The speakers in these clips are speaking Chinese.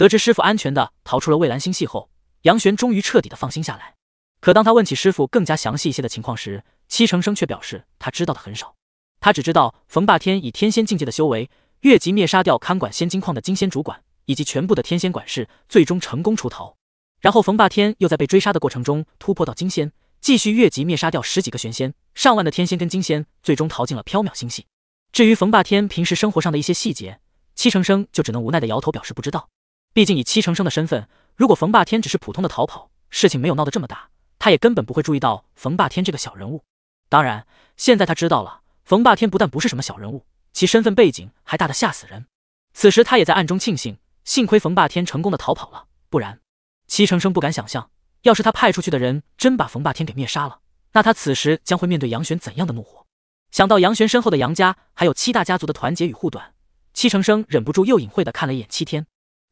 得知师傅安全的逃出了蔚蓝星系后，杨玄终于彻底的放心下来。可当他问起师傅更加详细一些的情况时，戚成生却表示他知道的很少。他只知道冯霸天以天仙境界的修为，越级灭杀掉看管仙金矿的金仙主管以及全部的天仙管事，最终成功出逃。然后冯霸天又在被追杀的过程中突破到金仙，继续越级灭杀掉十几个玄仙、上万的天仙跟金仙，最终逃进了缥缈星系。至于冯霸天平时生活上的一些细节，戚成生就只能无奈的摇头，表示不知道。毕竟以七成生的身份，如果冯霸天只是普通的逃跑，事情没有闹得这么大，他也根本不会注意到冯霸天这个小人物。当然，现在他知道了，冯霸天不但不是什么小人物，其身份背景还大得吓死人。此时他也在暗中庆幸，幸亏冯霸天成功的逃跑了，不然七成生不敢想象，要是他派出去的人真把冯霸天给灭杀了，那他此时将会面对杨玄怎样的怒火？想到杨玄身后的杨家还有七大家族的团结与护短，七成生忍不住又隐晦的看了一眼七天。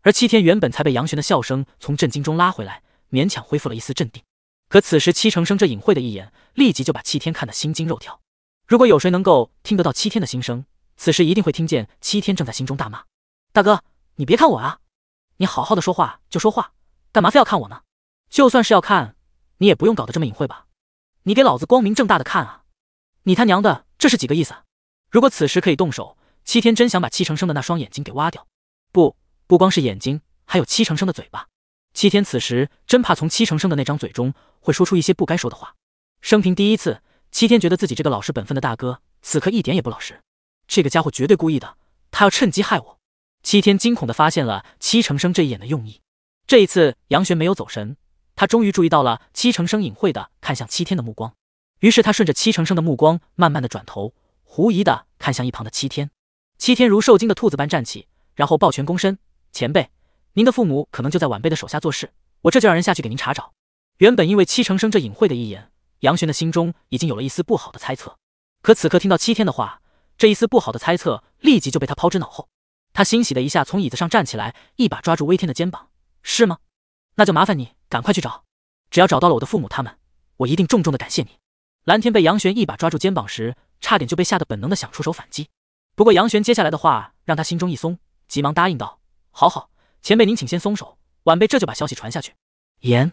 而七天原本才被杨玄的笑声从震惊中拉回来，勉强恢复了一丝镇定。可此时七成生这隐晦的一眼，立即就把七天看得心惊肉跳。如果有谁能够听得到七天的心声，此时一定会听见七天正在心中大骂：“大哥，你别看我啊！你好好的说话就说话，干嘛非要看我呢？就算是要看，你也不用搞得这么隐晦吧？你给老子光明正大的看啊！你他娘的这是几个意思？如果此时可以动手，七天真想把七成生的那双眼睛给挖掉。不。不光是眼睛，还有七成生的嘴巴。七天此时真怕从七成生的那张嘴中会说出一些不该说的话。生平第一次，七天觉得自己这个老实本分的大哥，此刻一点也不老实。这个家伙绝对故意的，他要趁机害我。七天惊恐的发现了七成生这一眼的用意。这一次，杨玄没有走神，他终于注意到了七成生隐晦的看向七天的目光。于是他顺着七成生的目光，慢慢的转头，狐疑的看向一旁的七天。七天如受惊的兔子般站起，然后抱拳躬身。前辈，您的父母可能就在晚辈的手下做事，我这就让人下去给您查找。原本因为七成生这隐晦的一眼，杨玄的心中已经有了一丝不好的猜测，可此刻听到七天的话，这一丝不好的猜测立即就被他抛之脑后。他欣喜的一下从椅子上站起来，一把抓住微天的肩膀，是吗？那就麻烦你赶快去找，只要找到了我的父母他们，我一定重重的感谢你。蓝天被杨玄一把抓住肩膀时，差点就被吓得本能的想出手反击，不过杨玄接下来的话让他心中一松，急忙答应道。好好，前辈您请先松手，晚辈这就把消息传下去。言，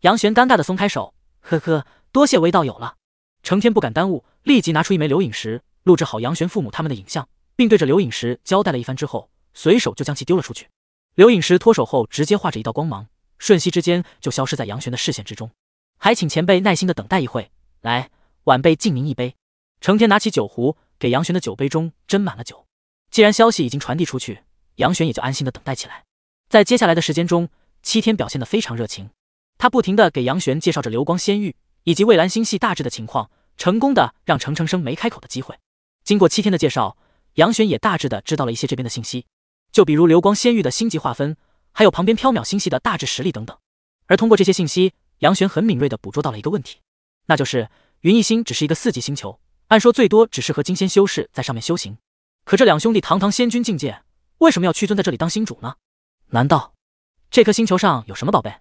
杨玄尴尬的松开手，呵呵，多谢魏道友了。成天不敢耽误，立即拿出一枚留影石，录制好杨玄父母他们的影像，并对着留影石交代了一番之后，随手就将其丢了出去。留影石脱手后，直接化着一道光芒，瞬息之间就消失在杨玄的视线之中。还请前辈耐心的等待一会，来，晚辈敬您一杯。成天拿起酒壶，给杨玄的酒杯中斟满了酒。既然消息已经传递出去。杨玄也就安心的等待起来，在接下来的时间中，七天表现的非常热情，他不停的给杨玄介绍着流光仙域以及蔚蓝星系大致的情况，成功的让程程生没开口的机会。经过七天的介绍，杨玄也大致的知道了一些这边的信息，就比如流光仙域的星级划分，还有旁边缥缈星系的大致实力等等。而通过这些信息，杨玄很敏锐的捕捉到了一个问题，那就是云逸星只是一个四级星球，按说最多只适合金仙修士在上面修行，可这两兄弟堂堂仙君境界。为什么要屈尊在这里当新主呢？难道这颗星球上有什么宝贝？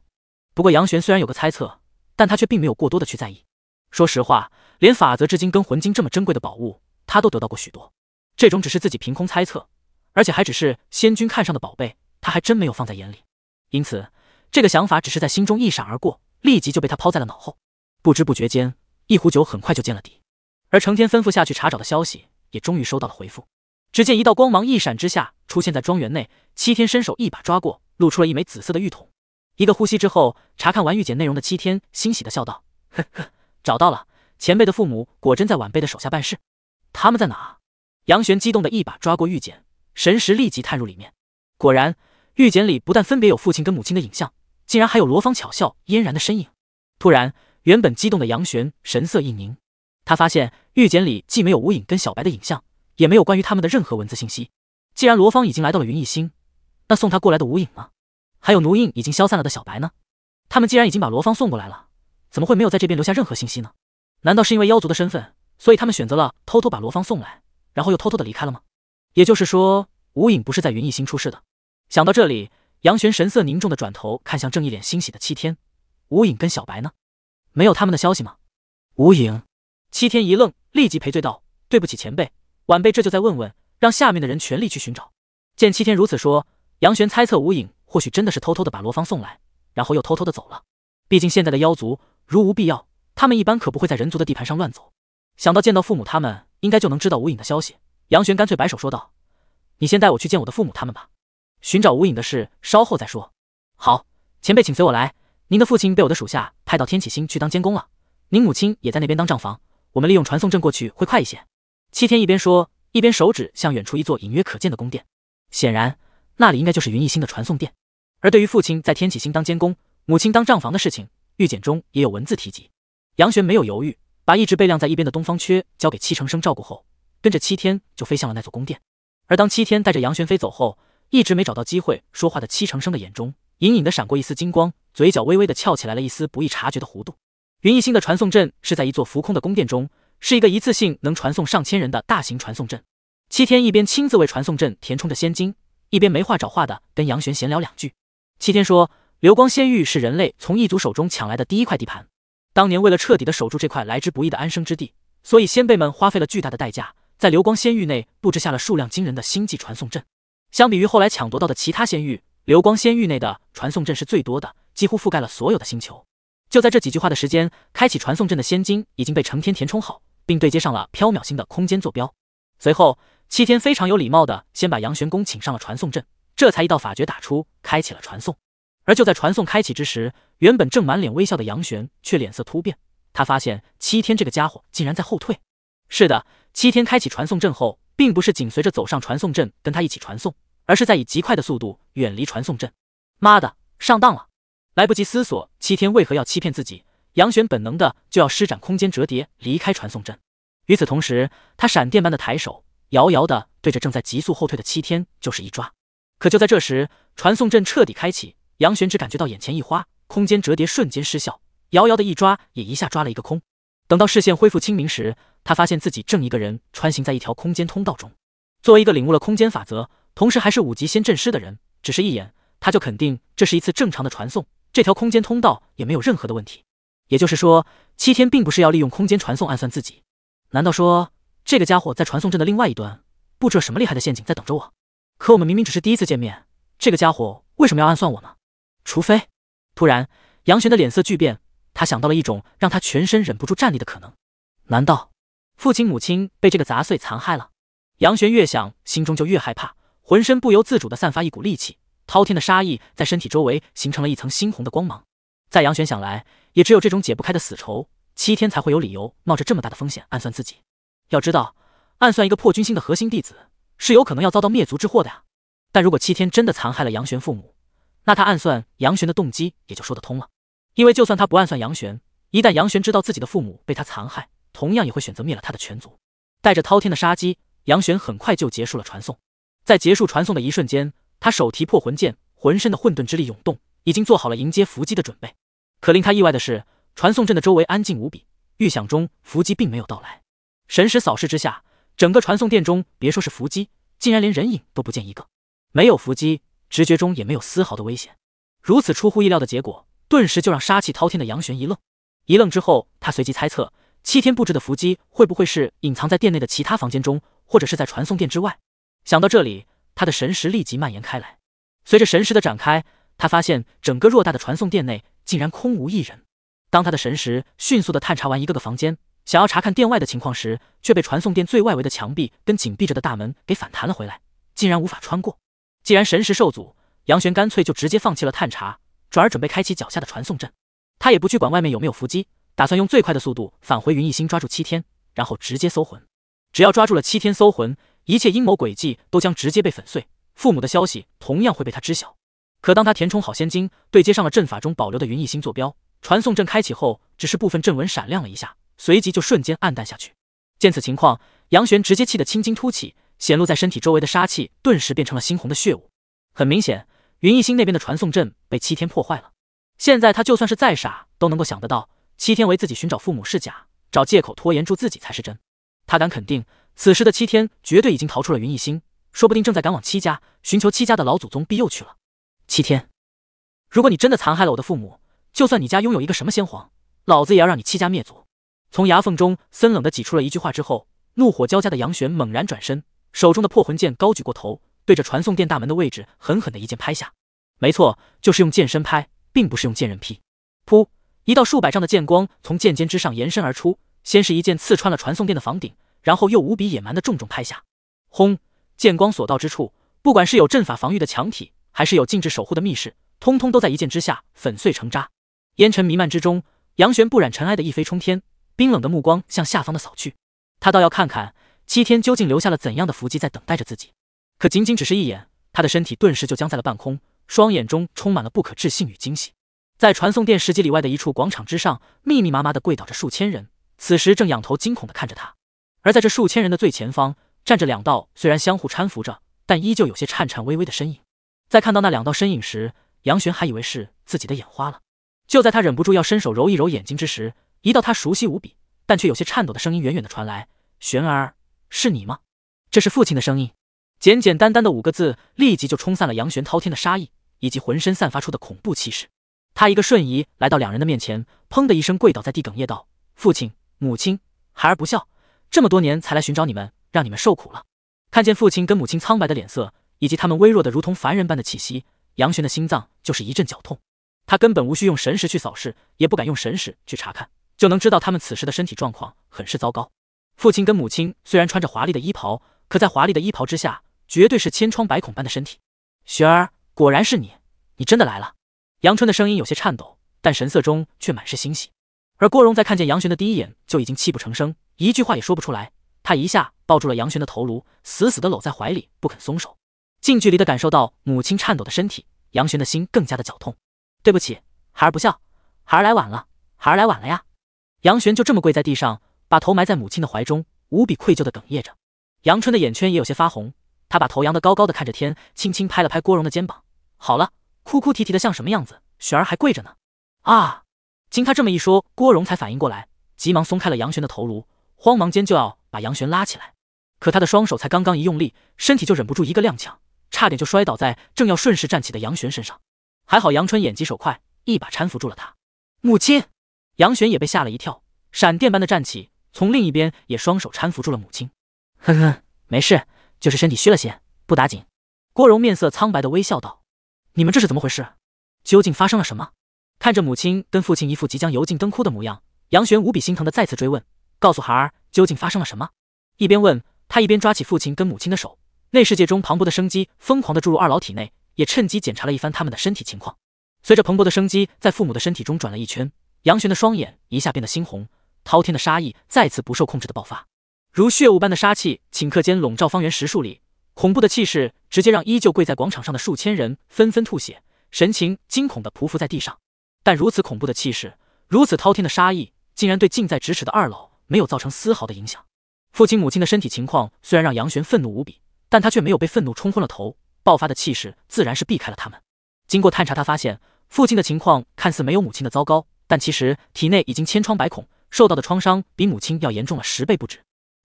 不过杨玄虽然有个猜测，但他却并没有过多的去在意。说实话，连法则至今跟魂晶这么珍贵的宝物，他都得到过许多。这种只是自己凭空猜测，而且还只是仙君看上的宝贝，他还真没有放在眼里。因此，这个想法只是在心中一闪而过，立即就被他抛在了脑后。不知不觉间，一壶酒很快就见了底，而成天吩咐下去查找的消息也终于收到了回复。只见一道光芒一闪之下，出现在庄园内。七天伸手一把抓过，露出了一枚紫色的玉筒。一个呼吸之后，查看完玉简内容的七天欣喜的笑道：“呵呵，找到了！前辈的父母果真在晚辈的手下办事，他们在哪？”杨玄激动的一把抓过玉简，神识立即探入里面。果然，玉简里不但分别有父亲跟母亲的影像，竟然还有罗芳巧笑嫣然的身影。突然，原本激动的杨玄神色一凝，他发现玉简里既没有无影跟小白的影像。也没有关于他们的任何文字信息。既然罗芳已经来到了云逸星，那送他过来的无影呢？还有奴印已经消散了的小白呢？他们既然已经把罗芳送过来了，怎么会没有在这边留下任何信息呢？难道是因为妖族的身份，所以他们选择了偷偷把罗芳送来，然后又偷偷的离开了吗？也就是说，无影不是在云逸星出事的？想到这里，杨玄神色凝重的转头看向正一脸欣喜的七天。无影跟小白呢？没有他们的消息吗？无影，七天一愣，立即赔罪道：“对不起，前辈。”晚辈这就再问问，让下面的人全力去寻找。见七天如此说，杨玄猜测无影或许真的是偷偷的把罗芳送来，然后又偷偷的走了。毕竟现在的妖族，如无必要，他们一般可不会在人族的地盘上乱走。想到见到父母，他们应该就能知道无影的消息。杨玄干脆摆手说道：“你先带我去见我的父母他们吧，寻找无影的事稍后再说。”好，前辈请随我来。您的父亲被我的属下派到天启星去当监工了，您母亲也在那边当账房。我们利用传送阵过去会快一些。七天一边说，一边手指向远处一座隐约可见的宫殿，显然那里应该就是云逸星的传送殿。而对于父亲在天启星当监工，母亲当账房的事情，玉简中也有文字提及。杨玄没有犹豫，把一直被晾在一边的东方缺交给七成生照顾后，跟着七天就飞向了那座宫殿。而当七天带着杨玄飞走后，一直没找到机会说话的七成生的眼中隐隐的闪过一丝金光，嘴角微微的翘起来了一丝不易察觉的弧度。云逸星的传送阵是在一座浮空的宫殿中。是一个一次性能传送上千人的大型传送阵。七天一边亲自为传送阵填充着仙金，一边没话找话的跟杨玄闲聊两句。七天说：“流光仙域是人类从异族手中抢来的第一块地盘。当年为了彻底的守住这块来之不易的安生之地，所以先辈们花费了巨大的代价，在流光仙域内布置下了数量惊人的星际传送阵。相比于后来抢夺到的其他仙域，流光仙域内的传送阵是最多的，几乎覆盖了所有的星球。”就在这几句话的时间，开启传送阵的仙金已经被成天填充好。并对接上了缥缈星的空间坐标。随后，七天非常有礼貌的先把杨玄公请上了传送阵，这才一道法诀打出，开启了传送。而就在传送开启之时，原本正满脸微笑的杨玄却脸色突变，他发现七天这个家伙竟然在后退。是的，七天开启传送阵后，并不是紧随着走上传送阵跟他一起传送，而是在以极快的速度远离传送阵。妈的，上当了！来不及思索，七天为何要欺骗自己。杨玄本能的就要施展空间折叠离开传送阵，与此同时，他闪电般的抬手，遥遥的对着正在急速后退的七天就是一抓。可就在这时，传送阵彻底开启，杨玄只感觉到眼前一花，空间折叠瞬间失效，遥遥的一抓也一下抓了一个空。等到视线恢复清明时，他发现自己正一个人穿行在一条空间通道中。作为一个领悟了空间法则，同时还是五级仙阵师的人，只是一眼，他就肯定这是一次正常的传送，这条空间通道也没有任何的问题。也就是说，七天并不是要利用空间传送暗算自己。难道说这个家伙在传送阵的另外一端布置了什么厉害的陷阱在等着我？可我们明明只是第一次见面，这个家伙为什么要暗算我呢？除非……突然，杨玄的脸色巨变，他想到了一种让他全身忍不住站立的可能。难道父亲、母亲被这个杂碎残害了？杨玄越想，心中就越害怕，浑身不由自主的散发一股戾气，滔天的杀意在身体周围形成了一层猩红的光芒。在杨玄想来，也只有这种解不开的死仇，七天才会有理由冒着这么大的风险暗算自己。要知道，暗算一个破军星的核心弟子，是有可能要遭到灭族之祸的呀。但如果七天真的残害了杨玄父母，那他暗算杨玄的动机也就说得通了。因为就算他不暗算杨玄，一旦杨玄知道自己的父母被他残害，同样也会选择灭了他的全族。带着滔天的杀机，杨玄很快就结束了传送。在结束传送的一瞬间，他手提破魂剑，浑身的混沌之力涌动，已经做好了迎接伏击的准备。可令他意外的是，传送阵的周围安静无比，预想中伏击并没有到来。神识扫视之下，整个传送殿中，别说是伏击，竟然连人影都不见一个。没有伏击，直觉中也没有丝毫的危险。如此出乎意料的结果，顿时就让杀气滔天的杨玄一愣。一愣之后，他随即猜测，七天布置的伏击会不会是隐藏在殿内的其他房间中，或者是在传送殿之外？想到这里，他的神识立即蔓延开来。随着神识的展开，他发现整个偌大的传送殿内。竟然空无一人。当他的神识迅速的探查完一个个房间，想要查看殿外的情况时，却被传送殿最外围的墙壁跟紧闭着的大门给反弹了回来，竟然无法穿过。既然神识受阻，杨玄干脆就直接放弃了探查，转而准备开启脚下的传送阵。他也不去管外面有没有伏击，打算用最快的速度返回云逸星，抓住七天，然后直接搜魂。只要抓住了七天，搜魂一切阴谋诡计都将直接被粉碎，父母的消息同样会被他知晓。可当他填充好仙晶，对接上了阵法中保留的云逸星坐标，传送阵开启后，只是部分阵纹闪亮了一下，随即就瞬间暗淡下去。见此情况，杨玄直接气得青筋突起，显露在身体周围的杀气顿时变成了猩红的血雾。很明显，云逸星那边的传送阵被七天破坏了。现在他就算是再傻，都能够想得到，七天为自己寻找父母是假，找借口拖延住自己才是真。他敢肯定，此时的七天绝对已经逃出了云逸星，说不定正在赶往七家，寻求七家的老祖宗庇佑去了。七天，如果你真的残害了我的父母，就算你家拥有一个什么先皇，老子也要让你戚家灭族。从牙缝中森冷的挤出了一句话之后，怒火交加的杨玄猛然转身，手中的破魂剑高举过头，对着传送殿大门的位置狠狠的一剑拍下。没错，就是用剑身拍，并不是用剑刃劈。噗，一道数百丈的剑光从剑尖之上延伸而出，先是一剑刺穿了传送殿的房顶，然后又无比野蛮的重重拍下。轰，剑光所到之处，不管是有阵法防御的墙体。还是有禁制守护的密室，通通都在一剑之下粉碎成渣。烟尘弥漫之中，杨玄不染尘埃的一飞冲天，冰冷的目光向下方的扫去。他倒要看看七天究竟留下了怎样的伏击在等待着自己。可仅仅只是一眼，他的身体顿时就僵在了半空，双眼中充满了不可置信与惊喜。在传送殿十几里外的一处广场之上，密密麻麻的跪倒着数千人，此时正仰头惊恐的看着他。而在这数千人的最前方，站着两道虽然相互搀扶着，但依旧有些颤颤巍巍的身影。在看到那两道身影时，杨玄还以为是自己的眼花了。就在他忍不住要伸手揉一揉眼睛之时，一道他熟悉无比但却有些颤抖的声音远远的传来：“玄儿，是你吗？”这是父亲的声音。简简单单的五个字，立即就冲散了杨玄滔天的杀意，以及浑身散发出的恐怖气势。他一个瞬移来到两人的面前，砰的一声跪倒在地，哽咽道：“父亲，母亲，孩儿不孝，这么多年才来寻找你们，让你们受苦了。”看见父亲跟母亲苍白的脸色。以及他们微弱的如同凡人般的气息，杨玄的心脏就是一阵绞痛。他根本无需用神识去扫视，也不敢用神识去查看，就能知道他们此时的身体状况很是糟糕。父亲跟母亲虽然穿着华丽的衣袍，可在华丽的衣袍之下，绝对是千疮百孔般的身体。雪儿，果然是你，你真的来了。杨春的声音有些颤抖，但神色中却满是欣喜。而郭荣在看见杨玄的第一眼就已经泣不成声，一句话也说不出来。他一下抱住了杨玄的头颅，死死地搂在怀里，不肯松手。近距离的感受到母亲颤抖的身体，杨玄的心更加的绞痛。对不起，孩儿不孝，孩儿来晚了，孩儿来晚了呀！杨玄就这么跪在地上，把头埋在母亲的怀中，无比愧疚的哽咽着。杨春的眼圈也有些发红，他把头扬得高高的看着天，轻轻拍了拍郭荣的肩膀。好了，哭哭啼啼的像什么样子？璇儿还跪着呢。啊！经他这么一说，郭荣才反应过来，急忙松开了杨玄的头颅，慌忙间就要把杨玄拉起来，可他的双手才刚刚一用力，身体就忍不住一个踉跄。差点就摔倒在正要顺势站起的杨玄身上，还好杨春眼疾手快，一把搀扶住了他。母亲，杨玄也被吓了一跳，闪电般的站起，从另一边也双手搀扶住了母亲。哼哼，没事，就是身体虚了些，不打紧。郭荣面色苍白的微笑道：“你们这是怎么回事？究竟发生了什么？”看着母亲跟父亲一副即将油尽灯枯的模样，杨玄无比心疼的再次追问：“告诉孩儿，究竟发生了什么？”一边问，他一边抓起父亲跟母亲的手。内世界中磅礴的生机疯狂地注入二老体内，也趁机检查了一番他们的身体情况。随着蓬勃的生机在父母的身体中转了一圈，杨玄的双眼一下变得猩红，滔天的杀意再次不受控制的爆发，如血雾般的杀气顷刻间笼罩方圆十数里，恐怖的气势直接让依旧跪在广场上的数千人纷纷吐血，神情惊恐地匍匐在地上。但如此恐怖的气势，如此滔天的杀意，竟然对近在咫尺的二老没有造成丝毫的影响。父亲母亲的身体情况虽然让杨玄愤怒无比。但他却没有被愤怒冲昏了头，爆发的气势自然是避开了他们。经过探查，他发现父亲的情况看似没有母亲的糟糕，但其实体内已经千疮百孔，受到的创伤比母亲要严重了十倍不止。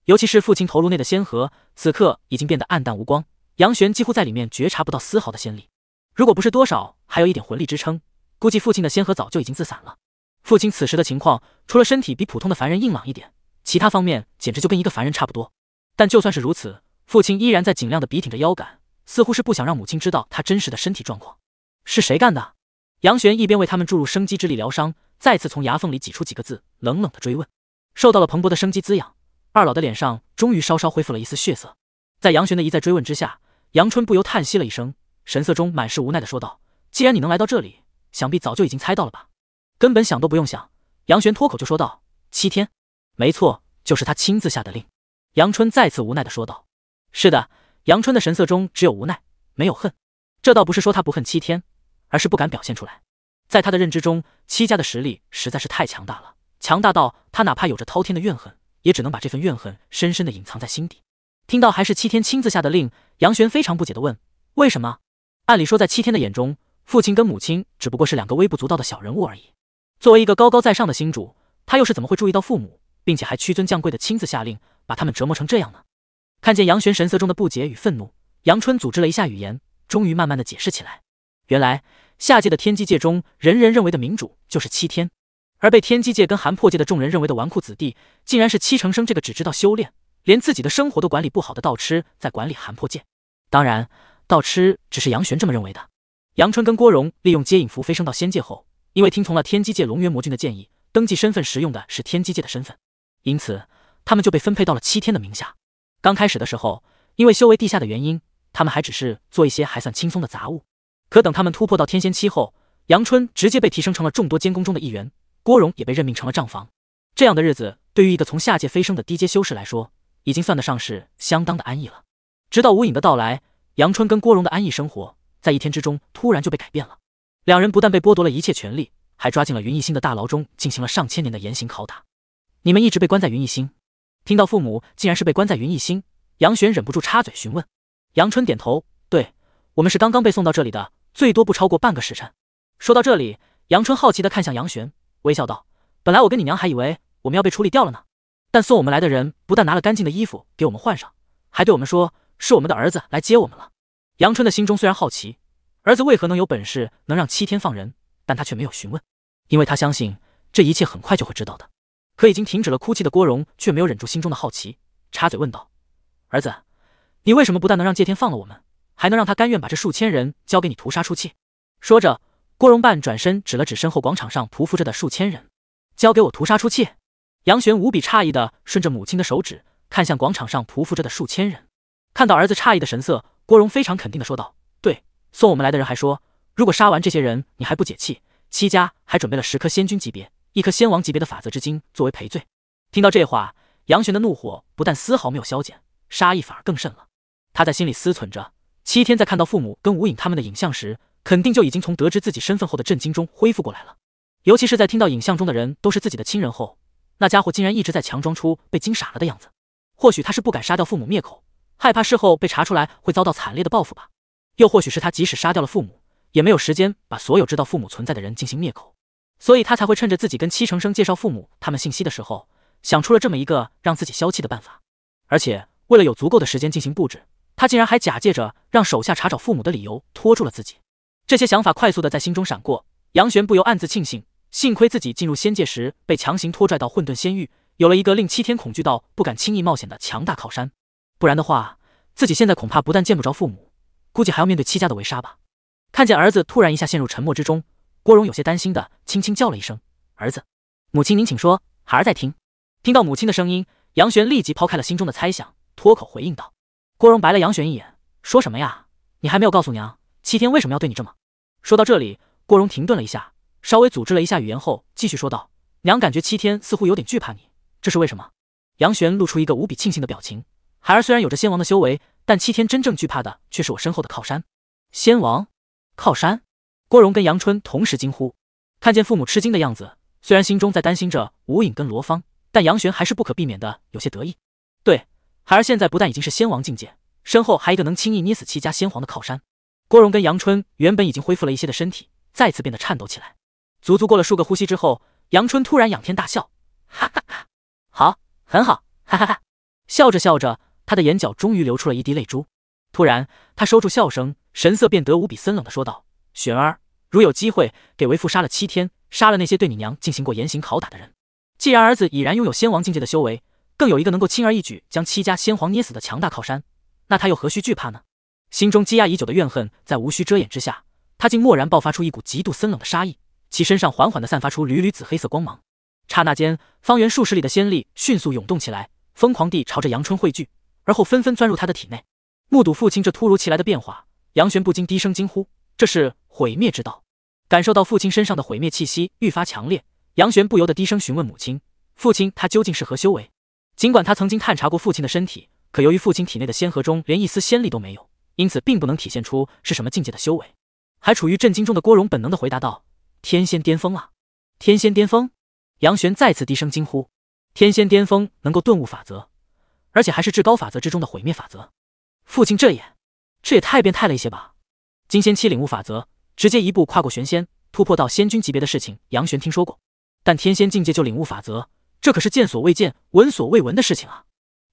尤其是父亲头颅内的仙核，此刻已经变得暗淡无光，杨玄几乎在里面觉察不到丝毫的仙力。如果不是多少还有一点魂力支撑，估计父亲的仙核早就已经自散了。父亲此时的情况，除了身体比普通的凡人硬朗一点，其他方面简直就跟一个凡人差不多。但就算是如此。父亲依然在尽量的笔挺着腰杆，似乎是不想让母亲知道他真实的身体状况。是谁干的？杨玄一边为他们注入生机之力疗伤，再次从牙缝里挤出几个字，冷冷的追问。受到了蓬勃的生机滋养，二老的脸上终于稍稍恢复了一丝血色。在杨玄的一再追问之下，杨春不由叹息了一声，神色中满是无奈的说道：“既然你能来到这里，想必早就已经猜到了吧？”根本想都不用想，杨玄脱口就说道：“七天，没错，就是他亲自下的令。”杨春再次无奈的说道。是的，杨春的神色中只有无奈，没有恨。这倒不是说他不恨七天，而是不敢表现出来。在他的认知中，七家的实力实在是太强大了，强大到他哪怕有着滔天的怨恨，也只能把这份怨恨深深的隐藏在心底。听到还是七天亲自下的令，杨玄非常不解的问：“为什么？按理说，在七天的眼中，父亲跟母亲只不过是两个微不足道的小人物而已。作为一个高高在上的星主，他又是怎么会注意到父母，并且还屈尊降贵的亲自下令，把他们折磨成这样呢？”看见杨玄神色中的不解与愤怒，杨春组织了一下语言，终于慢慢的解释起来。原来下界的天机界中，人人认为的民主就是七天，而被天机界跟寒破界的众人认为的纨绔子弟，竟然是七成生这个只知道修炼，连自己的生活都管理不好的道痴在管理寒破界。当然，道痴只是杨玄这么认为的。杨春跟郭荣利用接引符飞升到仙界后，因为听从了天机界龙渊魔君的建议，登记身份时用的是天机界的身份，因此他们就被分配到了七天的名下。刚开始的时候，因为修为地下的原因，他们还只是做一些还算轻松的杂物。可等他们突破到天仙期后，杨春直接被提升成了众多监工中的一员，郭荣也被任命成了账房。这样的日子，对于一个从下界飞升的低阶修士来说，已经算得上是相当的安逸了。直到无影的到来，杨春跟郭荣的安逸生活在一天之中突然就被改变了。两人不但被剥夺了一切权利，还抓进了云逸星的大牢中，进行了上千年的严刑拷打。你们一直被关在云逸星。听到父母竟然是被关在云逸星，杨玄忍不住插嘴询问。杨春点头，对我们是刚刚被送到这里的，最多不超过半个时辰。说到这里，杨春好奇地看向杨玄，微笑道：“本来我跟你娘还以为我们要被处理掉了呢，但送我们来的人不但拿了干净的衣服给我们换上，还对我们说，是我们的儿子来接我们了。”杨春的心中虽然好奇，儿子为何能有本事能让七天放人，但他却没有询问，因为他相信这一切很快就会知道的。可已经停止了哭泣的郭荣，却没有忍住心中的好奇，插嘴问道：“儿子，你为什么不但能让界天放了我们，还能让他甘愿把这数千人交给你屠杀出气？”说着，郭荣半转身指了指身后广场上匍匐着的数千人：“交给我屠杀出气。”杨玄无比诧异的顺着母亲的手指看向广场上匍匐着的数千人，看到儿子诧异的神色，郭荣非常肯定的说道：“对，送我们来的人还说，如果杀完这些人你还不解气，戚家还准备了十颗仙君级别。”一颗仙王级别的法则之晶作为赔罪。听到这话，杨玄的怒火不但丝毫没有消减，杀意反而更甚了。他在心里思忖着，七天在看到父母跟吴影他们的影像时，肯定就已经从得知自己身份后的震惊中恢复过来了。尤其是在听到影像中的人都是自己的亲人后，那家伙竟然一直在强装出被惊傻了的样子。或许他是不敢杀掉父母灭口，害怕事后被查出来会遭到惨烈的报复吧。又或许是他即使杀掉了父母，也没有时间把所有知道父母存在的人进行灭口。所以他才会趁着自己跟戚成生介绍父母他们信息的时候，想出了这么一个让自己消气的办法。而且为了有足够的时间进行布置，他竟然还假借着让手下查找父母的理由拖住了自己。这些想法快速的在心中闪过，杨玄不由暗自庆幸，幸亏自己进入仙界时被强行拖拽到混沌仙域，有了一个令七天恐惧到不敢轻易冒险的强大靠山，不然的话，自己现在恐怕不但见不着父母，估计还要面对戚家的围杀吧。看见儿子突然一下陷入沉默之中。郭荣有些担心的轻轻叫了一声：“儿子，母亲您请说，孩儿在听。”听到母亲的声音，杨玄立即抛开了心中的猜想，脱口回应道：“郭荣，白了杨玄一眼，说什么呀？你还没有告诉娘，七天为什么要对你这么？”说到这里，郭荣停顿了一下，稍微组织了一下语言后，继续说道：“娘感觉七天似乎有点惧怕你，这是为什么？”杨玄露出一个无比庆幸的表情：“孩儿虽然有着仙王的修为，但七天真正惧怕的却是我身后的靠山——仙王靠山。”郭荣跟杨春同时惊呼，看见父母吃惊的样子，虽然心中在担心着吴影跟罗芳，但杨玄还是不可避免的有些得意。对，孩儿现在不但已经是仙王境界，身后还一个能轻易捏死七家先皇的靠山。郭荣跟杨春原本已经恢复了一些的身体，再次变得颤抖起来。足足过了数个呼吸之后，杨春突然仰天大笑，哈哈哈，好，很好，哈哈哈。笑着笑着，他的眼角终于流出了一滴泪珠。突然，他收住笑声，神色变得无比森冷的说道：“玄儿。”如有机会，给为父杀了七天，杀了那些对你娘进行过严刑拷打的人。既然儿子已然拥有先王境界的修为，更有一个能够轻而易举将七家先皇捏死的强大靠山，那他又何须惧怕呢？心中积压已久的怨恨，在无需遮掩之下，他竟蓦然爆发出一股极度森冷的杀意，其身上缓缓地散发出缕缕紫黑色光芒。刹那间，方圆数十里的仙力迅速涌动起来，疯狂地朝着阳春汇聚，而后纷纷钻入他的体内。目睹父亲这突如其来的变化，杨玄不禁低声惊呼：“这是！”毁灭之道，感受到父亲身上的毁灭气息愈发强烈，杨玄不由得低声询问母亲：“父亲他究竟是何修为？”尽管他曾经探查过父亲的身体，可由于父亲体内的仙核中连一丝仙力都没有，因此并不能体现出是什么境界的修为。还处于震惊中的郭荣本能的回答道：“天仙巅峰啊！天仙巅峰！”杨玄再次低声惊呼：“天仙巅峰能够顿悟法则，而且还是至高法则之中的毁灭法则。父亲这也，这也太变态了一些吧？金仙期领悟法则。”直接一步跨过玄仙，突破到仙君级别的事情，杨玄听说过，但天仙境界就领悟法则，这可是见所未见、闻所未闻的事情啊！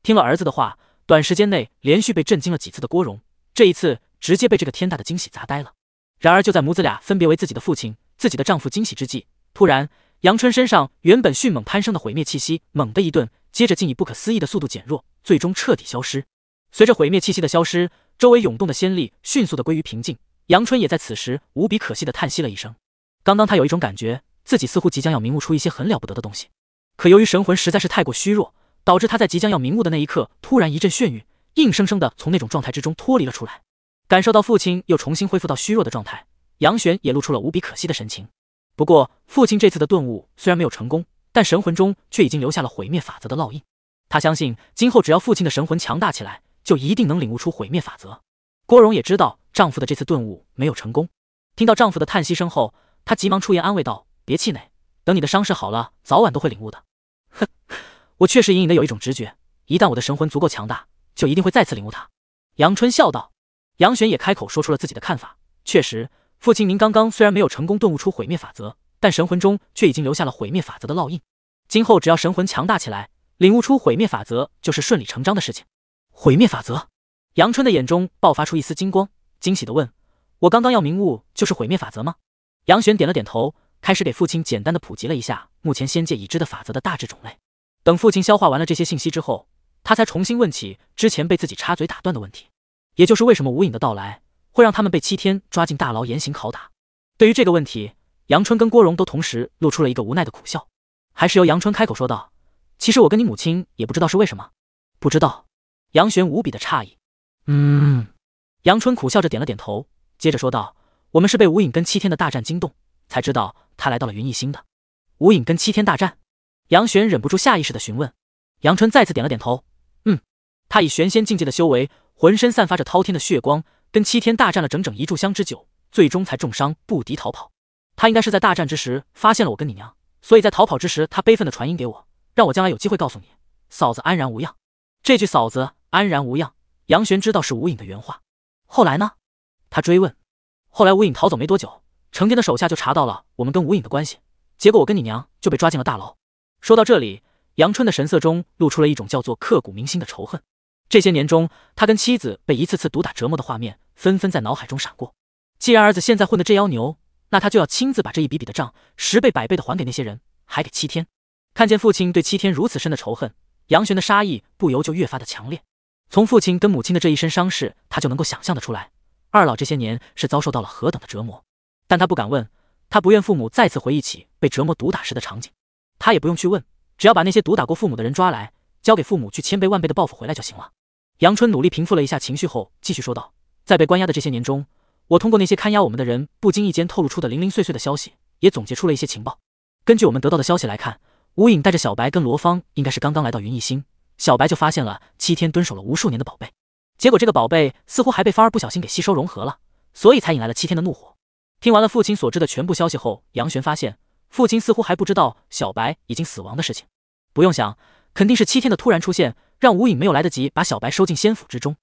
听了儿子的话，短时间内连续被震惊了几次的郭荣，这一次直接被这个天大的惊喜砸呆了。然而就在母子俩分别为自己的父亲、自己的丈夫惊喜之际，突然，杨春身上原本迅猛攀升的毁灭气息猛地一顿，接着竟以不可思议的速度减弱，最终彻底消失。随着毁灭气息的消失，周围涌动的仙力迅速的归于平静。杨春也在此时无比可惜的叹息了一声。刚刚他有一种感觉，自己似乎即将要明悟出一些很了不得的东西，可由于神魂实在是太过虚弱，导致他在即将要明悟的那一刻突然一阵眩晕，硬生生的从那种状态之中脱离了出来。感受到父亲又重新恢复到虚弱的状态，杨玄也露出了无比可惜的神情。不过，父亲这次的顿悟虽然没有成功，但神魂中却已经留下了毁灭法则的烙印。他相信，今后只要父亲的神魂强大起来，就一定能领悟出毁灭法则。郭荣也知道。丈夫的这次顿悟没有成功。听到丈夫的叹息声后，她急忙出言安慰道：“别气馁，等你的伤势好了，早晚都会领悟的。”哼，我确实隐隐的有一种直觉，一旦我的神魂足够强大，就一定会再次领悟它。杨春笑道。杨玄也开口说出了自己的看法：“确实，父亲您刚刚虽然没有成功顿悟出毁灭法则，但神魂中却已经留下了毁灭法则的烙印。今后只要神魂强大起来，领悟出毁灭法则就是顺理成章的事情。”毁灭法则。杨春的眼中爆发出一丝金光。惊喜地问：“我刚刚要明悟，就是毁灭法则吗？”杨玄点了点头，开始给父亲简单地普及了一下目前仙界已知的法则的大致种类。等父亲消化完了这些信息之后，他才重新问起之前被自己插嘴打断的问题，也就是为什么无影的到来会让他们被七天抓进大牢严刑拷打。对于这个问题，杨春跟郭荣都同时露出了一个无奈的苦笑。还是由杨春开口说道：“其实我跟你母亲也不知道是为什么。”“不知道。”杨玄无比的诧异。“嗯。”杨春苦笑着点了点头，接着说道：“我们是被无影跟七天的大战惊动，才知道他来到了云逸星的。”无影跟七天大战，杨玄忍不住下意识的询问。杨春再次点了点头：“嗯，他以玄仙境界的修为，浑身散发着滔天的血光，跟七天大战了整整一炷香之久，最终才重伤不敌逃跑。他应该是在大战之时发现了我跟你娘，所以在逃跑之时，他悲愤的传音给我，让我将来有机会告诉你，嫂子安然无恙。”这句“嫂子安然无恙”，杨玄知道是无影的原话。后来呢？他追问。后来吴影逃走没多久，成天的手下就查到了我们跟吴影的关系，结果我跟你娘就被抓进了大牢。说到这里，杨春的神色中露出了一种叫做刻骨铭心的仇恨。这些年中，他跟妻子被一次次毒打折磨的画面纷纷在脑海中闪过。既然儿子现在混的这妖牛，那他就要亲自把这一笔笔的账十倍百倍的还给那些人，还给七天。看见父亲对七天如此深的仇恨，杨玄的杀意不由就越发的强烈。从父亲跟母亲的这一身伤势，他就能够想象的出来，二老这些年是遭受到了何等的折磨。但他不敢问，他不愿父母再次回忆起被折磨、毒打时的场景。他也不用去问，只要把那些毒打过父母的人抓来，交给父母去千倍万倍的报复回来就行了。杨春努力平复了一下情绪后，继续说道：“在被关押的这些年中，我通过那些看押我们的人不经意间透露出的零零碎碎的消息，也总结出了一些情报。根据我们得到的消息来看，吴影带着小白跟罗芳，应该是刚刚来到云逸星。”小白就发现了七天蹲守了无数年的宝贝，结果这个宝贝似乎还被芳儿不小心给吸收融合了，所以才引来了七天的怒火。听完了父亲所知的全部消息后，杨玄发现父亲似乎还不知道小白已经死亡的事情。不用想，肯定是七天的突然出现让无影没有来得及把小白收进仙府之中，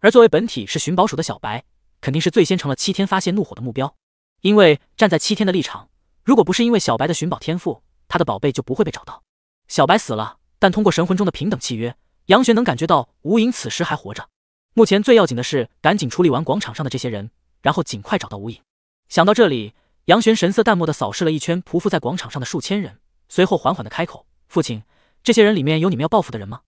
而作为本体是寻宝鼠的小白，肯定是最先成了七天发泄怒火的目标。因为站在七天的立场，如果不是因为小白的寻宝天赋，他的宝贝就不会被找到。小白死了。但通过神魂中的平等契约，杨玄能感觉到无影此时还活着。目前最要紧的是赶紧处理完广场上的这些人，然后尽快找到无影。想到这里，杨玄神色淡漠的扫视了一圈匍匐在广场上的数千人，随后缓缓的开口：“父亲，这些人里面有你们要报复的人吗？”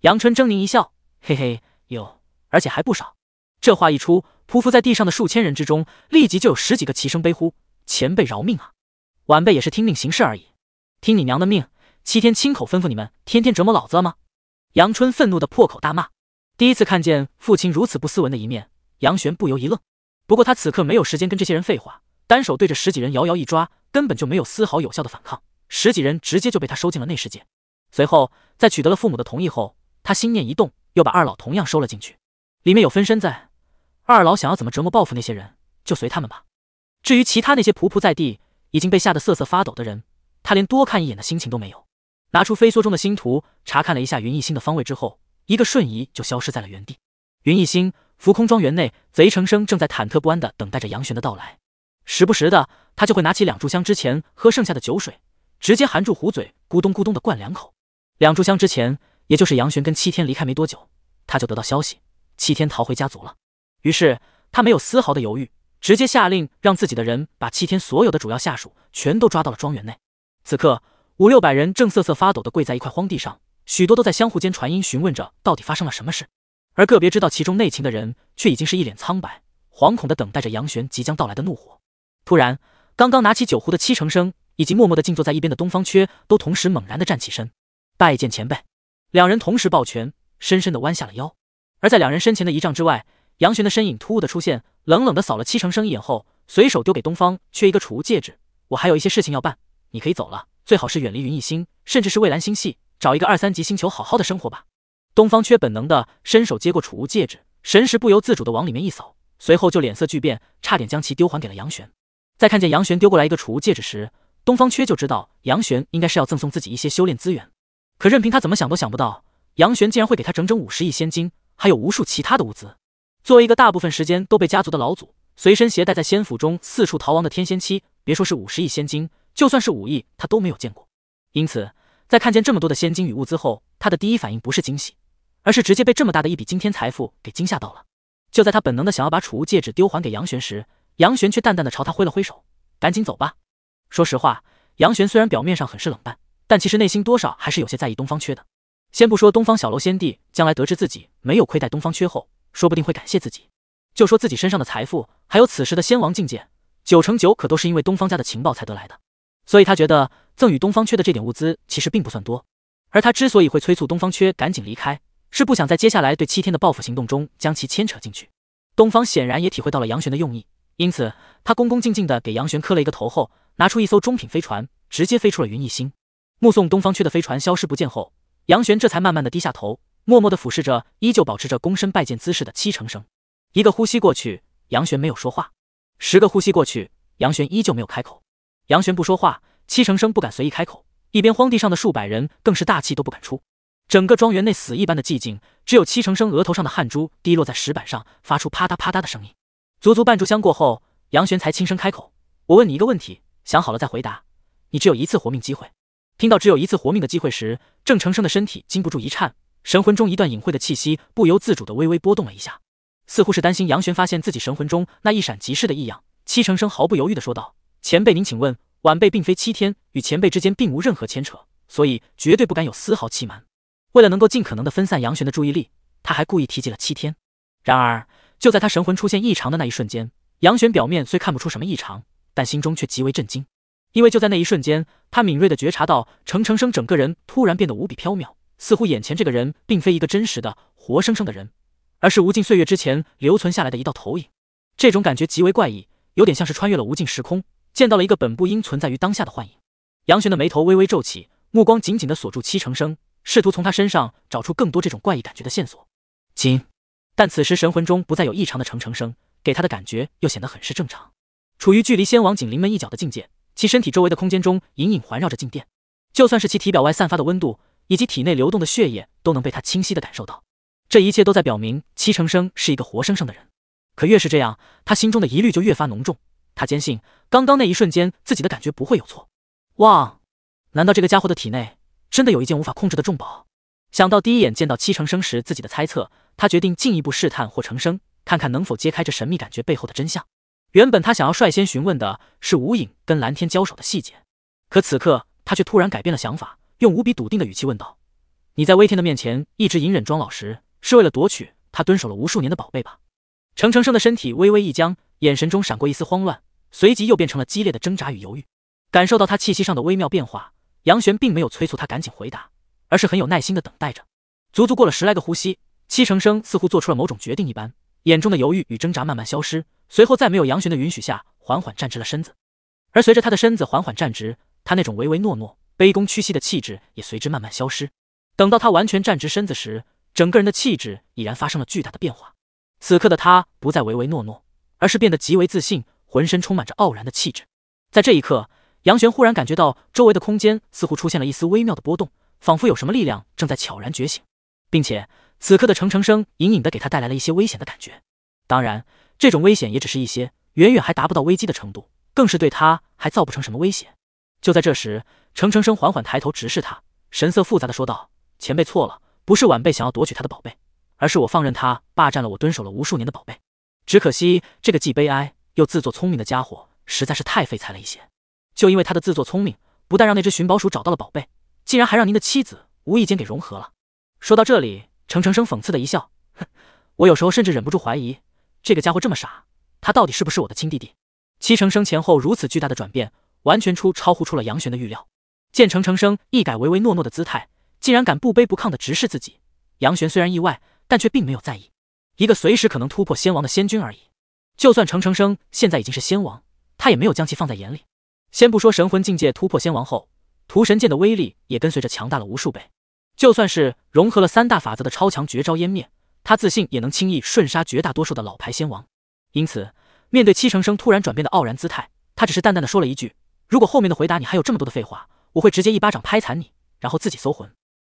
杨春狰狞一笑：“嘿嘿，有，而且还不少。”这话一出，匍匐在地上的数千人之中，立即就有十几个齐声悲呼：“前辈饶命啊！晚辈也是听命行事而已，听你娘的命。”七天亲口吩咐你们天天折磨老子了吗？杨春愤怒的破口大骂。第一次看见父亲如此不斯文的一面，杨玄不由一愣。不过他此刻没有时间跟这些人废话，单手对着十几人摇摇一抓，根本就没有丝毫有效的反抗，十几人直接就被他收进了内世界。随后在取得了父母的同意后，他心念一动，又把二老同样收了进去。里面有分身在，二老想要怎么折磨报复那些人，就随他们吧。至于其他那些匍匐在地，已经被吓得瑟瑟发抖的人，他连多看一眼的心情都没有。拿出飞梭中的星图，查看了一下云逸星的方位之后，一个瞬移就消失在了原地。云逸星浮空庄园内，贼成生正在忐忑不安的等待着杨玄的到来，时不时的他就会拿起两炷香之前喝剩下的酒水，直接含住壶嘴，咕咚咕咚的灌两口。两炷香之前，也就是杨玄跟七天离开没多久，他就得到消息，七天逃回家族了。于是他没有丝毫的犹豫，直接下令让自己的人把七天所有的主要下属全都抓到了庄园内。此刻。五六百人正瑟瑟发抖地跪在一块荒地上，许多都在相互间传音询问着到底发生了什么事，而个别知道其中内情的人却已经是一脸苍白、惶恐地等待着杨玄即将到来的怒火。突然，刚刚拿起酒壶的七成生以及默默地静坐在一边的东方缺都同时猛然地站起身，拜见前辈。两人同时抱拳，深深地弯下了腰。而在两人身前的一丈之外，杨玄的身影突兀地出现，冷冷地扫了七成生一眼后，随手丢给东方缺一个储物戒指：“我还有一些事情要办，你可以走了。”最好是远离云逸星，甚至是蔚蓝星系，找一个二三级星球好好的生活吧。东方缺本能的伸手接过储物戒指，神识不由自主的往里面一扫，随后就脸色巨变，差点将其丢还给了杨玄。在看见杨玄丢过来一个储物戒指时，东方缺就知道杨玄应该是要赠送自己一些修炼资源。可任凭他怎么想都想不到，杨玄竟然会给他整整五十亿仙金，还有无数其他的物资。作为一个大部分时间都被家族的老祖随身携带在仙府中四处逃亡的天仙妻，别说是五十亿仙金。就算是武艺，他都没有见过。因此，在看见这么多的仙金与物资后，他的第一反应不是惊喜，而是直接被这么大的一笔惊天财富给惊吓到了。就在他本能的想要把储物戒指丢还给杨玄时，杨玄却淡淡的朝他挥了挥手：“赶紧走吧。”说实话，杨玄虽然表面上很是冷淡，但其实内心多少还是有些在意东方缺的。先不说东方小楼先帝将来得知自己没有亏待东方缺后，说不定会感谢自己，就说自己身上的财富，还有此时的仙王境界，九成九可都是因为东方家的情报才得来的。所以他觉得赠予东方缺的这点物资其实并不算多，而他之所以会催促东方缺赶紧离开，是不想在接下来对七天的报复行动中将其牵扯进去。东方显然也体会到了杨玄的用意，因此他恭恭敬敬地给杨玄磕了一个头后，拿出一艘中品飞船，直接飞出了云逸星。目送东方缺的飞船消失不见后，杨玄这才慢慢地低下头，默默地俯视着依旧保持着躬身拜见姿势的七成生。一个呼吸过去，杨玄没有说话；十个呼吸过去，杨玄依旧没有开口。杨玄不说话，七成生不敢随意开口。一边荒地上的数百人更是大气都不敢出，整个庄园内死一般的寂静，只有七成生额头上的汗珠滴落在石板上，发出啪嗒啪嗒的声音。足足半炷香过后，杨玄才轻声开口：“我问你一个问题，想好了再回答。你只有一次活命机会。”听到只有一次活命的机会时，郑成生的身体禁不住一颤，神魂中一段隐晦的气息不由自主的微微波动了一下，似乎是担心杨玄发现自己神魂中那一闪即逝的异样。七成生毫不犹豫的说道。前辈，您请问，晚辈并非七天，与前辈之间并无任何牵扯，所以绝对不敢有丝毫欺瞒。为了能够尽可能的分散杨玄的注意力，他还故意提及了七天。然而，就在他神魂出现异常的那一瞬间，杨玄表面虽看不出什么异常，但心中却极为震惊，因为就在那一瞬间，他敏锐的觉察到程成生整个人突然变得无比飘渺，似乎眼前这个人并非一个真实的活生生的人，而是无尽岁月之前留存下来的一道投影。这种感觉极为怪异，有点像是穿越了无尽时空。见到了一个本不应存在于当下的幻影，杨玄的眉头微微皱起，目光紧紧地锁住七成生，试图从他身上找出更多这种怪异感觉的线索。金，但此时神魂中不再有异常的程成声，给他的感觉又显得很是正常。处于距离仙王景临门一脚的境界，其身体周围的空间中隐隐环绕着静电，就算是其体表外散发的温度，以及体内流动的血液，都能被他清晰地感受到。这一切都在表明七成生是一个活生生的人。可越是这样，他心中的疑虑就越发浓重。他坚信，刚刚那一瞬间自己的感觉不会有错。哇，难道这个家伙的体内真的有一件无法控制的重宝？想到第一眼见到七成生时自己的猜测，他决定进一步试探或成生，看看能否揭开这神秘感觉背后的真相。原本他想要率先询问的是无影跟蓝天交手的细节，可此刻他却突然改变了想法，用无比笃定的语气问道：“你在威天的面前一直隐忍装老实，是为了夺取他蹲守了无数年的宝贝吧？”程成生的身体微微一僵。眼神中闪过一丝慌乱，随即又变成了激烈的挣扎与犹豫。感受到他气息上的微妙变化，杨玄并没有催促他赶紧回答，而是很有耐心的等待着。足足过了十来个呼吸，戚成生似乎做出了某种决定一般，眼中的犹豫与挣扎慢慢消失。随后，在没有杨玄的允许下，缓缓站直了身子。而随着他的身子缓缓站直，他那种唯唯诺诺、卑躬屈膝的气质也随之慢慢消失。等到他完全站直身子时，整个人的气质已然发生了巨大的变化。此刻的他不再唯唯诺诺。而是变得极为自信，浑身充满着傲然的气质。在这一刻，杨玄忽然感觉到周围的空间似乎出现了一丝微妙的波动，仿佛有什么力量正在悄然觉醒，并且此刻的程程生隐隐的给他带来了一些危险的感觉。当然，这种危险也只是一些，远远还达不到危机的程度，更是对他还造不成什么威胁。就在这时，程程生缓缓抬头直视他，神色复杂的说道：“前辈错了，不是晚辈想要夺取他的宝贝，而是我放任他霸占了我蹲守了无数年的宝贝。”只可惜，这个既悲哀又自作聪明的家伙实在是太废材了一些。就因为他的自作聪明，不但让那只寻宝鼠找到了宝贝，竟然还让您的妻子无意间给融合了。说到这里，程程生讽刺的一笑，哼，我有时候甚至忍不住怀疑，这个家伙这么傻，他到底是不是我的亲弟弟？七成生前后如此巨大的转变，完全出超乎出了杨玄的预料。见程程生一改唯唯诺诺的姿态，竟然敢不卑不亢的直视自己，杨玄虽然意外，但却并没有在意。一个随时可能突破仙王的仙君而已，就算程成生现在已经是仙王，他也没有将其放在眼里。先不说神魂境界突破仙王后，屠神剑的威力也跟随着强大了无数倍，就算是融合了三大法则的超强绝招湮灭，他自信也能轻易瞬杀绝大多数的老牌仙王。因此，面对七成生突然转变的傲然姿态，他只是淡淡的说了一句：“如果后面的回答你还有这么多的废话，我会直接一巴掌拍残你，然后自己搜魂。”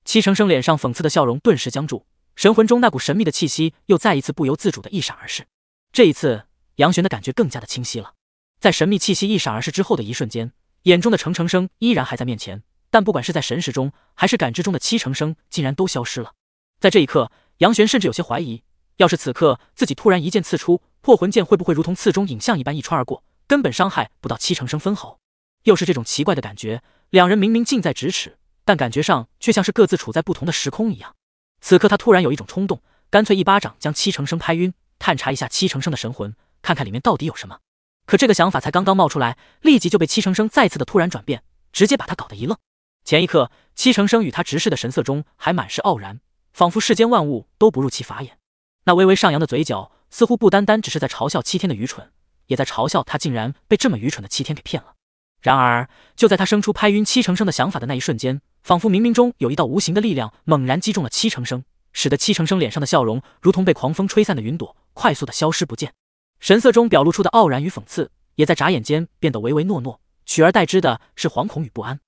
七成生脸上讽刺的笑容顿时僵住。神魂中那股神秘的气息又再一次不由自主的一闪而逝，这一次杨玄的感觉更加的清晰了。在神秘气息一闪而逝之后的一瞬间，眼中的程程生依然还在面前，但不管是在神识中还是感知中的七成生，竟然都消失了。在这一刻，杨玄甚至有些怀疑，要是此刻自己突然一剑刺出破魂剑，会不会如同刺中影像一般一穿而过，根本伤害不到七成生分毫？又是这种奇怪的感觉，两人明明近在咫尺，但感觉上却像是各自处在不同的时空一样。此刻他突然有一种冲动，干脆一巴掌将七成生拍晕，探查一下七成生的神魂，看看里面到底有什么。可这个想法才刚刚冒出来，立即就被七成生再次的突然转变，直接把他搞得一愣。前一刻，七成生与他直视的神色中还满是傲然，仿佛世间万物都不入其法眼。那微微上扬的嘴角，似乎不单单只是在嘲笑七天的愚蠢，也在嘲笑他竟然被这么愚蠢的七天给骗了。然而，就在他生出拍晕七成生的想法的那一瞬间。仿佛冥冥中有一道无形的力量猛然击中了七成生，使得七成生脸上的笑容如同被狂风吹散的云朵，快速的消失不见，神色中表露出的傲然与讽刺也在眨眼间变得唯唯诺诺，取而代之的是惶恐与不安。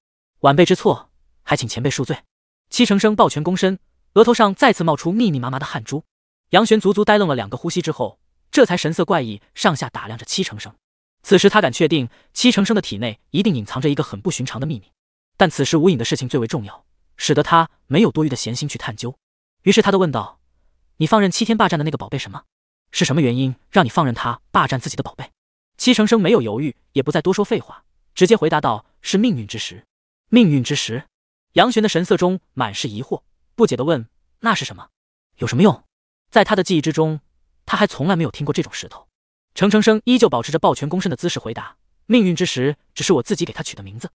晚辈之错，还请前辈恕罪。七成生抱拳躬身，额头上再次冒出密密麻麻的汗珠。杨玄足足呆愣了两个呼吸之后，这才神色怪异，上下打量着七成生。此时他敢确定，七成生的体内一定隐藏着一个很不寻常的秘密。但此时无影的事情最为重要，使得他没有多余的闲心去探究。于是他问道：“你放任七天霸占的那个宝贝，什么？是什么原因让你放任他霸占自己的宝贝？”七成生没有犹豫，也不再多说废话，直接回答道：“是命运之石。”命运之石？杨玄的神色中满是疑惑，不解的问：“那是什么？有什么用？”在他的记忆之中，他还从来没有听过这种石头。程成生依旧保持着抱拳躬身的姿势回答：“命运之石只是我自己给他取的名字。”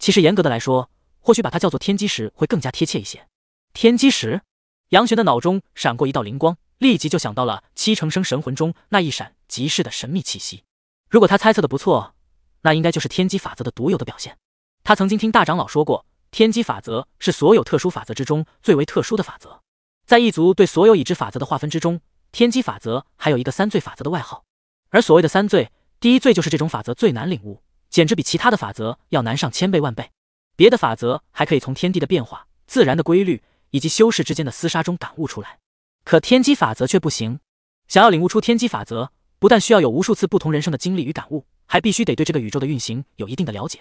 其实，严格的来说，或许把它叫做天机石会更加贴切一些。天机石，杨玄的脑中闪过一道灵光，立即就想到了七成生神魂中那一闪即逝的神秘气息。如果他猜测的不错，那应该就是天机法则的独有的表现。他曾经听大长老说过，天机法则是所有特殊法则之中最为特殊的法则。在异族对所有已知法则的划分之中，天机法则还有一个三罪法则的外号。而所谓的三罪，第一罪就是这种法则最难领悟。简直比其他的法则要难上千倍万倍。别的法则还可以从天地的变化、自然的规律以及修士之间的厮杀中感悟出来，可天机法则却不行。想要领悟出天机法则，不但需要有无数次不同人生的经历与感悟，还必须得对这个宇宙的运行有一定的了解。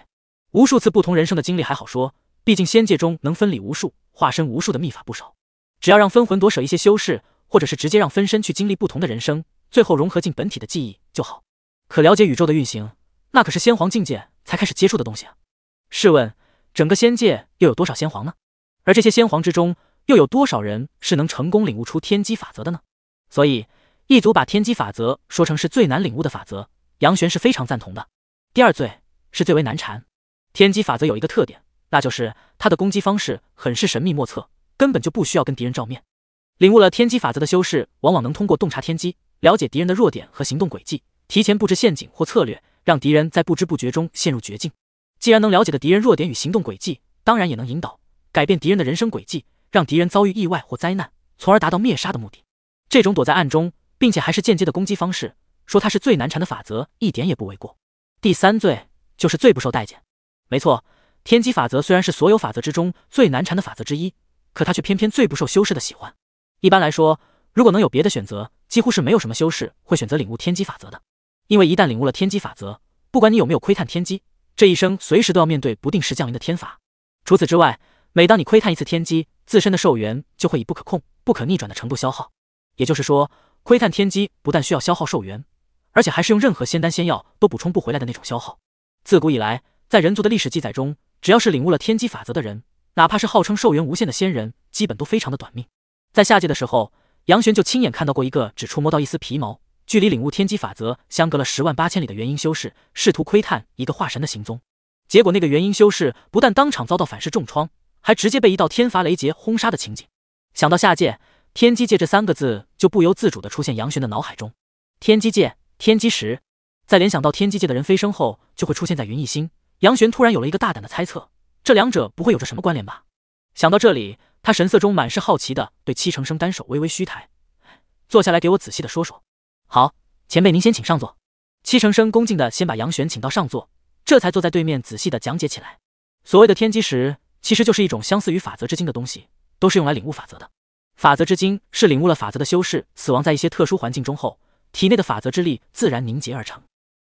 无数次不同人生的经历还好说，毕竟仙界中能分理无数、化身无数的秘法不少，只要让分魂夺舍一些修士，或者是直接让分身去经历不同的人生，最后融合进本体的记忆就好。可了解宇宙的运行。那可是先皇境界才开始接触的东西啊！试问，整个仙界又有多少先皇呢？而这些先皇之中，又有多少人是能成功领悟出天机法则的呢？所以，一族把天机法则说成是最难领悟的法则，杨玄是非常赞同的。第二，罪是最为难缠。天机法则有一个特点，那就是它的攻击方式很是神秘莫测，根本就不需要跟敌人照面。领悟了天机法则的修士，往往能通过洞察天机，了解敌人的弱点和行动轨迹，提前布置陷阱或策略。让敌人在不知不觉中陷入绝境。既然能了解的敌人弱点与行动轨迹，当然也能引导、改变敌人的人生轨迹，让敌人遭遇意外或灾难，从而达到灭杀的目的。这种躲在暗中，并且还是间接的攻击方式，说它是最难缠的法则，一点也不为过。第三罪就是最不受待见。没错，天机法则虽然是所有法则之中最难缠的法则之一，可它却偏偏最不受修士的喜欢。一般来说，如果能有别的选择，几乎是没有什么修士会选择领悟天机法则的。因为一旦领悟了天机法则，不管你有没有窥探天机，这一生随时都要面对不定时降临的天罚。除此之外，每当你窥探一次天机，自身的寿元就会以不可控、不可逆转的程度消耗。也就是说，窥探天机不但需要消耗寿元，而且还是用任何仙丹仙药都补充不回来的那种消耗。自古以来，在人族的历史记载中，只要是领悟了天机法则的人，哪怕是号称寿元无限的仙人，基本都非常的短命。在下界的时候，杨玄就亲眼看到过一个只触摸到一丝皮毛。距离领悟天机法则相隔了十万八千里的元婴修士，试图窥探一个化神的行踪，结果那个元婴修士不但当场遭到反噬重创，还直接被一道天罚雷劫轰杀的情景。想到下界天机界这三个字，就不由自主的出现杨玄的脑海中。天机界，天机石，在联想到天机界的人飞升后就会出现在云逸星，杨玄突然有了一个大胆的猜测：这两者不会有着什么关联吧？想到这里，他神色中满是好奇的对七成生单手微微虚抬，坐下来给我仔细的说说。好，前辈您先请上座。七成生恭敬的先把杨玄请到上座，这才坐在对面仔细的讲解起来。所谓的天机石，其实就是一种相似于法则之晶的东西，都是用来领悟法则的。法则之晶是领悟了法则的修士死亡在一些特殊环境中后，体内的法则之力自然凝结而成。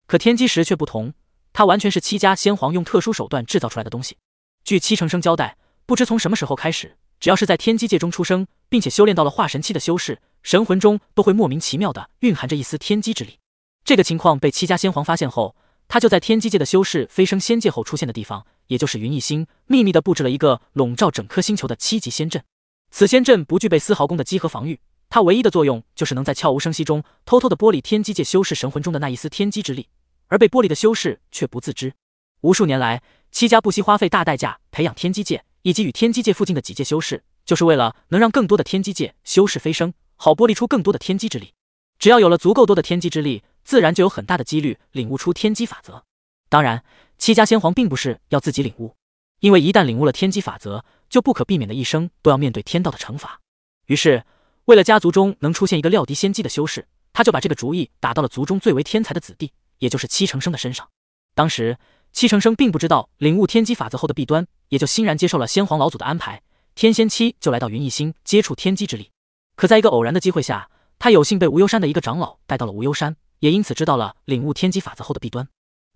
可天机石却不同，它完全是七家先皇用特殊手段制造出来的东西。据七成生交代，不知从什么时候开始，只要是在天机界中出生，并且修炼到了化神期的修士。神魂中都会莫名其妙的蕴含着一丝天机之力。这个情况被七家先皇发现后，他就在天机界的修士飞升仙界后出现的地方，也就是云逸星，秘密的布置了一个笼罩整颗星球的七级仙阵。此仙阵不具备丝毫攻的机和防御，它唯一的作用就是能在悄无声息中偷偷的剥离天机界修士神魂中的那一丝天机之力，而被剥离的修士却不自知。无数年来，七家不惜花费大代价培养天机界以及与天机界附近的几界修士，就是为了能让更多的天机界修士飞升。好剥离出更多的天机之力，只要有了足够多的天机之力，自然就有很大的几率领悟出天机法则。当然，七家先皇并不是要自己领悟，因为一旦领悟了天机法则，就不可避免的一生都要面对天道的惩罚。于是，为了家族中能出现一个料敌先机的修士，他就把这个主意打到了族中最为天才的子弟，也就是七成生的身上。当时，七成生并不知道领悟天机法则后的弊端，也就欣然接受了先皇老祖的安排。天仙期就来到云逸星接触天机之力。可在一个偶然的机会下，他有幸被无忧山的一个长老带到了无忧山，也因此知道了领悟天机法则后的弊端。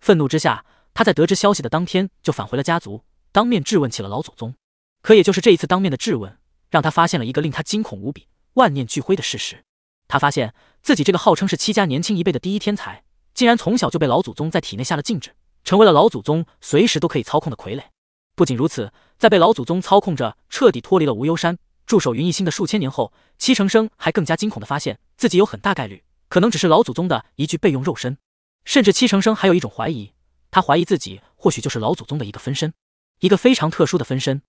愤怒之下，他在得知消息的当天就返回了家族，当面质问起了老祖宗。可也就是这一次当面的质问，让他发现了一个令他惊恐无比、万念俱灰的事实：他发现自己这个号称是七家年轻一辈的第一天才，竟然从小就被老祖宗在体内下了禁制，成为了老祖宗随时都可以操控的傀儡。不仅如此，在被老祖宗操控着，彻底脱离了无忧山。驻守云翼星的数千年后，七成生还更加惊恐地发现自己有很大概率可能只是老祖宗的一具备用肉身，甚至七成生还有一种怀疑，他怀疑自己或许就是老祖宗的一个分身，一个非常特殊的分身。